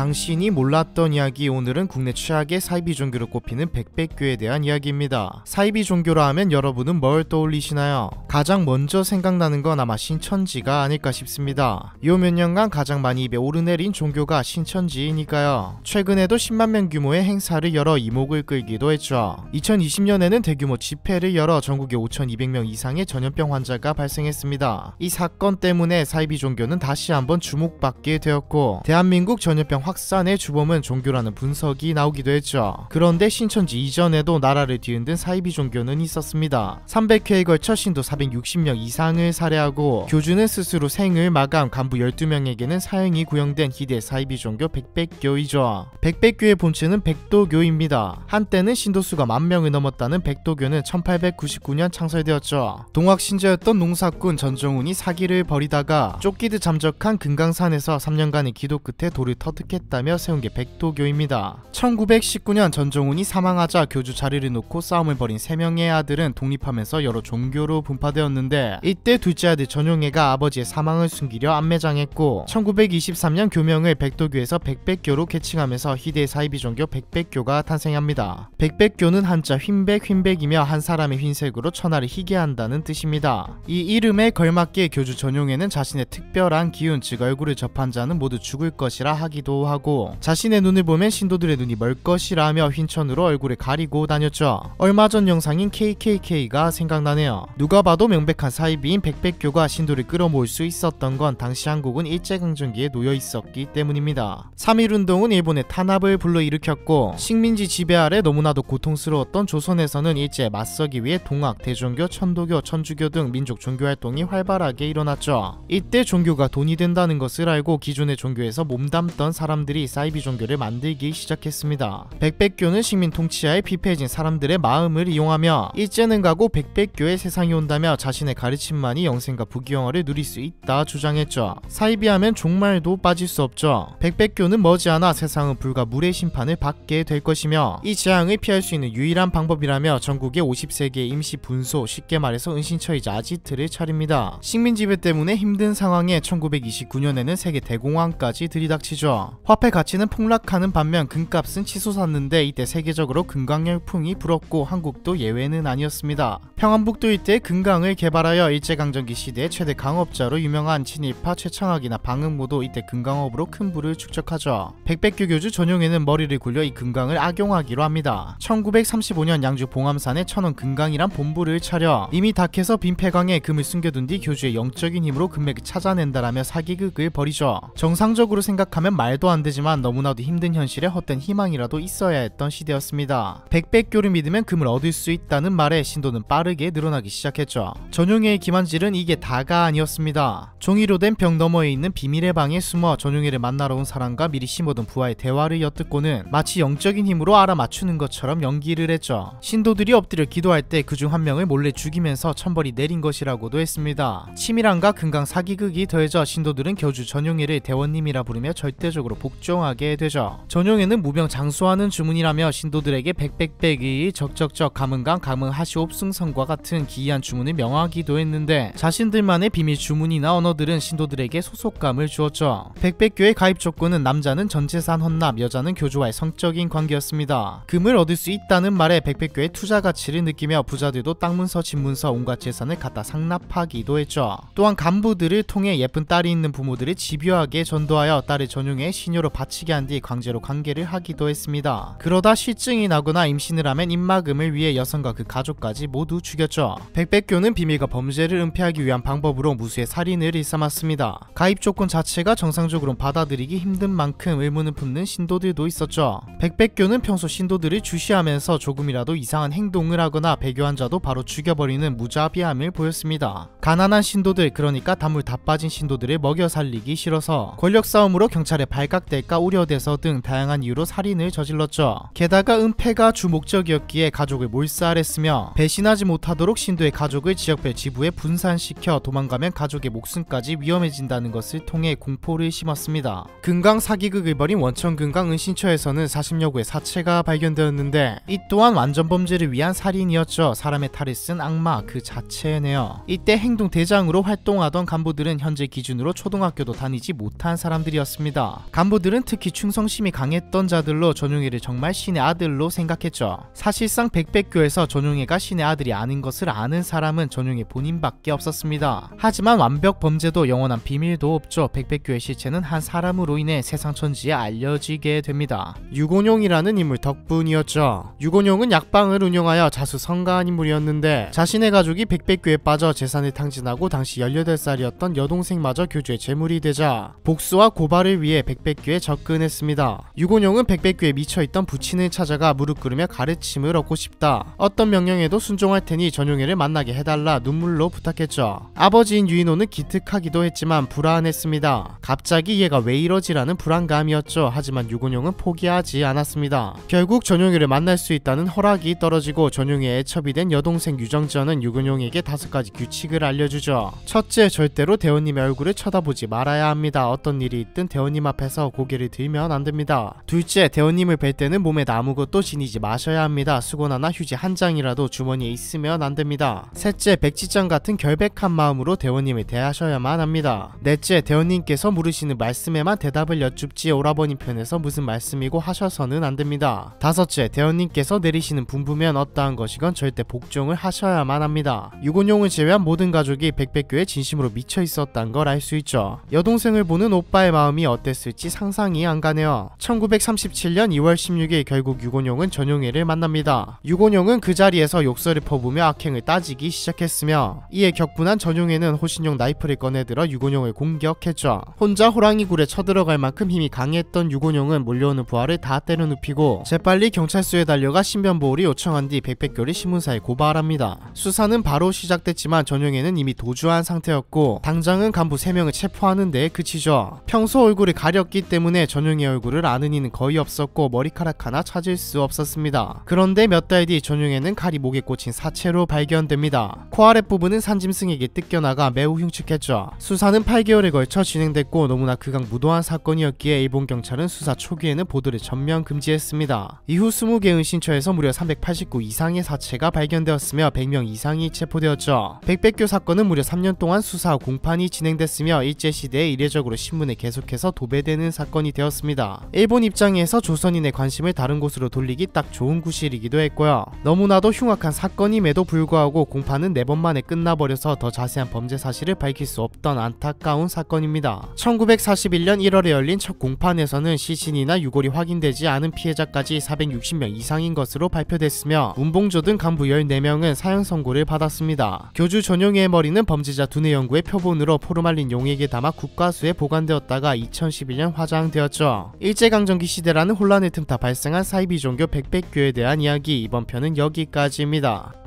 당신이 몰랐던 이야기 오늘은 국내 최악의 사이비 종교로 꼽히는 백백교에 대한 이야기입니다. 사이비 종교라 하면 여러분은 뭘 떠올리시나요? 가장 먼저 생각나는 건 아마 신천지가 아닐까 싶습니다. 요 몇 년간 가장 많이 입에 오르내린 종교가 신천지이니까요. 최근에도 10만 명 규모의 행사를 열어 이목을 끌기도 했죠. 2020년에는 대규모 집회를 열어 전국에 5,200명 이상의 전염병 환자가 발생했습니다. 이 사건 때문에 사이비 종교는 다시 한번 주목받게 되었고 대한민국 전염병 확산의 주범은 종교라는 분석이 나오기도 했죠. 그런데 신천지 이전에도 나라를 뒤흔든 사이비 종교는 있었습니다. 300회에 걸쳐 신도 460명 이상을 살해하고 교주는 스스로 생을 마감 간부 12명에게는 사형이 구형된 희대 사이비 종교 백백교이죠. 백백교의 본체는 백도교입니다. 한때는 신도수가 만 명을 넘었다는 백도교는 1899년 창설되었죠. 동학신자였던 농사꾼 전종훈이 사기를 벌이다가 쫓기듯 잠적한 금강산에서 3년간의 기도 끝에 돌을 터득했 했다며 세운 게 백도교입니다. 1919년 전종훈이 사망하자 교주 자리를 놓고 싸움을 벌인 3명의 아들은 독립하면서 여러 종교로 분파되었는데 이때 둘째 아들 전용애가 아버지의 사망을 숨기려 안매장했고 1923년 교명을 백도교에서 백백교로 개칭하면서 희대의 사이비 종교 백백교가 탄생합니다. 백백교는 한자 흰백 흰백이며 한 사람의 흰색으로 천하를 희게 한다는 뜻입니다. 이 이름에 걸맞게 교주 전용애는 자신의 특별한 기운 즉 얼굴을 접한 자는 모두 죽을 것이라 하기도 하고 자신의 눈을 보면 신도들의 눈이 멀 것이라며 흰천으로 얼굴을 가리고 다녔죠. 얼마 전 영상인 KKK가 생각나네요. 누가 봐도 명백한 사이비인 백백교가 신도를 끌어모을 수 있었던 건 당시 한국은 일제강점기에 놓여 있었기 때문입니다. 3.1운동은 일본의 탄압을 불러일으켰고 식민지 지배 아래 너무나도 고통스러웠던 조선에서는 일제에 맞서기 위해 동학, 대종교, 천도교, 천주교 등 민족 종교 활동이 활발하게 일어났죠. 이때 종교가 돈이 된다는 것을 알고 기존의 종교에서 몸담던 사람 사람들이 사이비 종교를 만들기 시작했습니다. 백백교는 식민 통치하에 피폐해진 사람들의 마음을 이용하며 일제는 가고 백백교의 세상이 온다며 자신의 가르침만이 영생과 부귀영화를 누릴 수 있다 주장했죠. 사이비하면 종말도 빠질 수 없죠. 백백교는 머지않아 세상은 불과 물의 심판을 받게 될 것이며 이 재앙을 피할 수 있는 유일한 방법이라며 전국의 5 0세기 임시 분소 쉽게 말해서 은신처이자 아지트를 차립니다. 식민지배 때문에 힘든 상황에 1929년에는 세계 대공황까지 들이닥치죠. 화폐 가치는 폭락하는 반면 금값은 치솟았는데 이때 세계적으로 금강 열풍이 불었고 한국도 예외는 아니었습니다. 평안북도 이때 금강을 개발하여 일제강점기 시대 최대 강업자로 유명한 친일파 최창학이나 방응모도 이때 금강업으로 큰 부를 축적하죠. 백백규 교주 전용에는 머리를 굴려 이 금강을 악용하기로 합니다. 1935년 양주 봉암산에 천원 금강이란 본부를 차려 이미 닭해서 빈폐강에 금을 숨겨둔 뒤 교주의 영적인 힘으로 금맥을 찾아낸다라며 사기극을 벌이죠. 정상적으로 생각하면 말도 안 되지만 너무나도 힘든 현실에 헛된 희망이라도 있어야 했던 시대였습니다. 백백교를 믿으면 금을 얻을 수 있다는 말에 신도는 빠르게 늘어나기 시작했죠. 전용일의 김한질은 이게 다가 아니었습니다. 종이로 된 병 너머에 있는 비밀의 방에 숨어 전용일을 만나러 온 사람과 미리 심어둔 부하의 대화를 엿듣고는 마치 영적인 힘으로 알아맞추는 것처럼 연기를 했죠. 신도들이 엎드려 기도할 때 그중 한 명을 몰래 죽이면서 천벌이 내린 것이라고도 했습니다. 치밀함과 금강 사기극이 더해져 신도들은 겨주 전용일를 대원님이라 부르며 절대적으로 복종하게 되죠. 전용에는 무병 장수하는 주문이라며 신도들에게 백백백이 적적적 가문강 가문하시옵승성과 같은 기이한 주문을 명하기도 했는데 자신들만의 비밀 주문이나 언어들은 신도들에게 소속감을 주었죠. 백백교의 가입 조건은 남자는 전재산 헌납, 여자는 교주와의 성적인 관계였습니다. 금을 얻을 수 있다는 말에 백백교의 투자 가치를 느끼며 부자들도 땅문서, 집문서, 온갖 재산을 갖다 상납하기도 했죠. 또한 간부들을 통해 예쁜 딸이 있는 부모들을 집요하게 전도하여 딸을 전용해 신 신효로 바치게 한 뒤 강제로 관계를 하기도 했습니다. 그러다 실증이 나거나 임신을 하면 입막음을 위해 여성과 그 가족까지 모두 죽였죠. 백백교는 비밀과 범죄를 은폐하기 위한 방법으로 무수의 살인을 일삼았습니다. 가입 조건 자체가 정상적으로 받아들이기 힘든 만큼 의문을 품는 신도들도 있었죠. 백백교는 평소 신도들을 주시하면서 조금이라도 이상한 행동을 하거나 배교 한자도 바로 죽여버리는 무자비함을 보였습니다. 가난한 신도들 그러니까 다물 다 빠진 신도들을 먹여 살리기 싫어서 권력 싸움으로 경찰에 발각 누락될까 우려돼서 등 다양한 이유로 살인을 저질렀죠. 게다가 은폐가 주 목적이었기에 가족을 몰살했으며 배신하지 못하도록 신도의 가족을 지역별 지부에 분산시켜 도망가면 가족의 목숨까지 위험해진다는 것을 통해 공포를 심었습니다. 금강 사기극을 벌인 원천 금강 은신처에서는 40여구의 사체가 발견되었는데 이 또한 완전 범죄를 위한 살인이었죠. 사람의 탈을 쓴 악마 그 자체네요. 이때 행동 대장으로 활동하던 간부들은 현재 기준으로 초등학교도 다니지 못한 사람들이었습니다. 간부 간부들은 특히 충성심이 강했던 자들로 전용회를 정말 신의 아들로 생각했죠. 사실상 백백교에서 전용회가 신의 아들이 아닌 것을 아는 사람은 전용회 본인밖에 없었습니다. 하지만 완벽 범죄도 영원한 비밀도 없죠. 백백교의 시체는한 사람으로 인해 세상 천지에 알려지게 됩니다. 유곤용이라는 인물 덕분이었죠. 유곤용은 약방을 운영하여 자수 성가한 인물이었는데 자신의 가족이 백백교에 빠져 재산을 탕진하고 당시 18살이었던 여동생마저 교주의 재물이 되자 복수와 고발을 위해 백백 백백규에 접근했습니다. 유곤용은 백백규에 미쳐있던 부친을 찾아가 무릎 꿇으며 가르침을 얻고 싶다. 어떤 명령에도 순종할 테니 전용해를 만나게 해달라 눈물로 부탁했죠. 아버지인 유인호는 기특하기도 했지만 불안했습니다. 갑자기 얘가 왜 이러지라는 불안감이었죠. 하지만 유곤용은 포기하지 않았습니다. 결국 전용이를 만날 수 있다는 허락이 떨어지고 전용이의 첩이된 여동생 유정전은 유근용에게 다섯 가지 규칙을 알려주죠. 첫째, 절대로 대원님의 얼굴을 쳐다보지 말아야 합니다. 어떤 일이 있든 대원님 앞에서 고개를 들면 안 됩니다. 둘째, 대원님을 뵐 때는 몸에 아무것도 지니지 마셔야 합니다. 수건하나 휴지 한 장이라도 주머니에 있으면 안 됩니다. 셋째, 백지장 같은 결백한 마음으로 대원님을 대하셔야만 합니다. 넷째, 대원님께서 물으시는 말씀에만 대답을 여쭙지 오라버니 편에서 무슨 말씀이고 하셔서는 안 됩니다. 다섯째, 대원님께서 내리시는 분부면 어떠한 것이건 절대 복종을 하셔야만 합니다. 유곤용을 제외한 모든 가족이 백백교에 진심으로 미쳐 있었단 걸알 수 있죠. 여동생을 보는 오빠의 마음이 어땠을지 상상이 안 가네요. 1937년 2월 16일 결국 유곤용은 전용해를 만납니다. 유곤용은 그 자리에서 욕설을 퍼부며 악행을 따지기 시작했으며 이에 격분한 전용해는 호신용 나이프를 꺼내들어 유곤용을 공격했죠. 혼자 호랑이 굴에 쳐들어갈 만큼 힘이 강했던 유곤용은 몰려오는 부하를 다 때려눕히고 재빨리 경찰서에 달려가 신변보호를 요청한 뒤 백백교를 신문사에 고발합니다. 수사는 바로 시작됐지만 전용해는 이미 도주한 상태였고 당장은 간부 3명을 체포하는 데 그치죠. 평소 얼굴을 가렸기 있기 때문에 전용의 얼굴을 아는 이는 거의 없었고 머리카락 하나 찾을 수 없었습니다. 그런데 몇 달 뒤 전용에는 칼이 목에 꽂힌 사체로 발견됩니다. 코 아랫부분은 산짐승에게 뜯겨나가 매우 흉측했죠. 수사는 8개월에 걸쳐 진행됐고 너무나 극악무도한 사건이었기에 일본 경찰은 수사 초기에는 보도를 전면 금지했습니다. 이후 20개 은신처에서 무려 389 이상의 사체가 발견되었으며 100명 이상이 체포되었죠. 백백교 사건은 무려 3년 동안 수사 공판이 진행됐으며 일제시대에 이례적으로 신문에 계속해서 도배되는 되는 사건이 되었습니다. 일본 입장에서 조선인의 관심을 다른 곳으로 돌리기 딱 좋은 구실이기도 했고요. 너무나도 흉악한 사건임에도 불구하고 공판은 4번 만에 끝나버려서 더 자세한 범죄 사실을 밝힐 수 없던 안타까운 사건입니다. 1941년 1월에 열린 첫 공판에서는 시신이나 유골이 확인되지 않은 피해자까지 460명 이상인 것으로 발표됐으며 문봉조 등 간부 14명은 사형 선고를 받았습니다. 교주 전용의 머리는 범죄자 두뇌 연구의 표본으로 포르말린 용액에 담아 국과수에 보관되었다가 2011년 화장되었죠. 일제강점기 시대라는 혼란의 틈타 발생한 사이비 종교 백백교에 대한 이야기 이번 편은 여기까지입니다.